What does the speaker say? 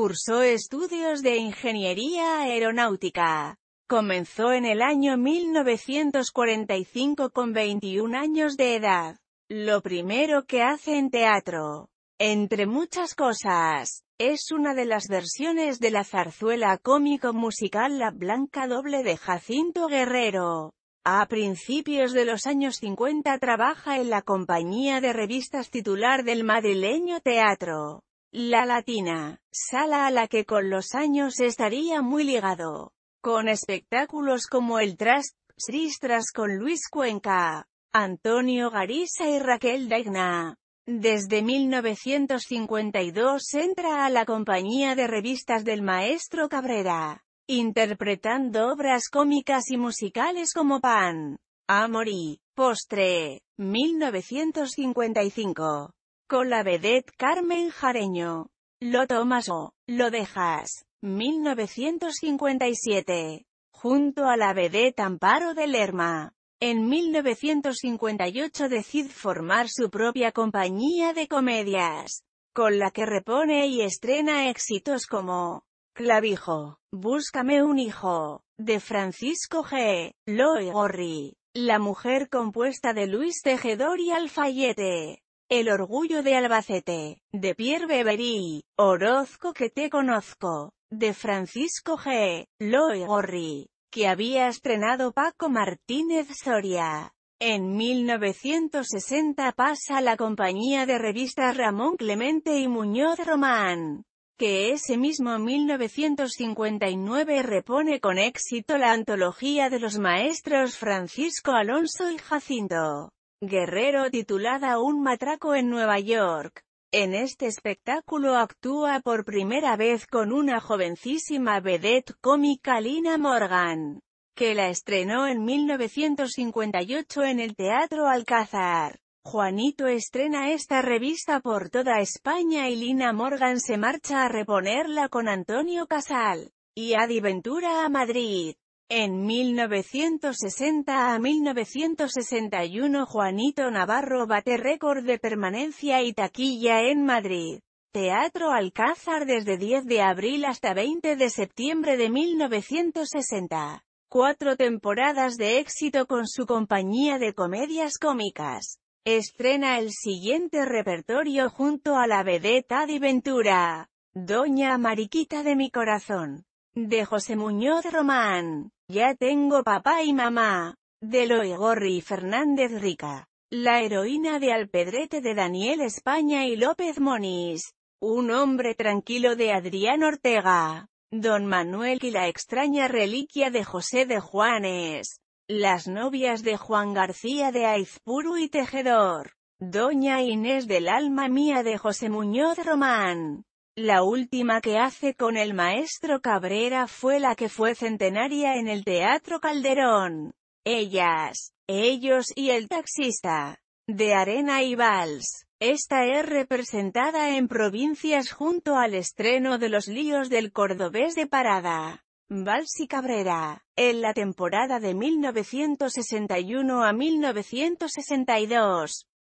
Cursó estudios de ingeniería aeronáutica. Comenzó en el año 1945 con 21 años de edad. Lo primero que hace en teatro, entre muchas cosas, es una de las versiones de la zarzuela cómico-musical La Blanca Doble de Jacinto Guerrero. A principios de los años 50 trabaja en la compañía de revistas titular del madrileño teatro. La Latina, sala a la que con los años estaría muy ligado, con espectáculos como el Trust, tristras con Luis Cuenca, Antonio Garisa y Raquel Daigna. Desde 1952 entra a la compañía de revistas del maestro Cabrera, interpretando obras cómicas y musicales como Pan, Amor y Postre, 1955. Con la vedette Carmen Jareño. Lo tomas o, lo dejas. 1957. Junto a la vedette Amparo de Lerma. En 1958 decide formar su propia compañía de comedias, con la que repone y estrena éxitos como Clavijo, Búscame un hijo, de Francisco G. Loy Gorri, La mujer compuesta de Luis Tejedor y Alfayete, el orgullo de Albacete, de Pierre Beverí, Orozco que te conozco, de Francisco G. Gorri, que había estrenado Paco Martínez Soria. En 1960 pasa la compañía de revistas Ramón Clemente y Muñoz Román, que ese mismo 1959 repone con éxito la antología de los maestros Francisco Alonso y Jacinto Guerrero titulada Un matraco en Nueva York. En este espectáculo actúa por primera vez con una jovencísima vedette cómica Lina Morgan, que la estrenó en 1958 en el Teatro Alcázar. Juanito estrena esta revista por toda España y Lina Morgan se marcha a reponerla con Antonio Casal y Adi a Madrid. En 1960 a 1961 Juanito Navarro bate récord de permanencia y taquilla en Madrid. Teatro Alcázar desde 10 de abril hasta 20 de septiembre de 1960. Cuatro temporadas de éxito con su compañía de comedias cómicas. Estrena el siguiente repertorio junto a la vedeta de Ventura, Doña Mariquita de mi corazón de José Muñoz Román, Ya tengo papá y mamá, de Loigorri Fernández Rica, La heroína de Alpedrete de Daniel España y López Moniz, Un hombre tranquilo de Adrián Ortega, Don Manuel y la extraña reliquia de José de Juanes, Las novias de Juan García de Aizpuru y Tejedor, Doña Inés del alma mía de José Muñoz Román, la última que hace con el maestro Cabrera fue la que fue centenaria en el Teatro Calderón. Ellas, ellos y el taxista. De Arena y Vals. Esta es representada en provincias junto al estreno de Los líos del cordobés de Parada. Vals y Cabrera. En la temporada de 1961 a 1962.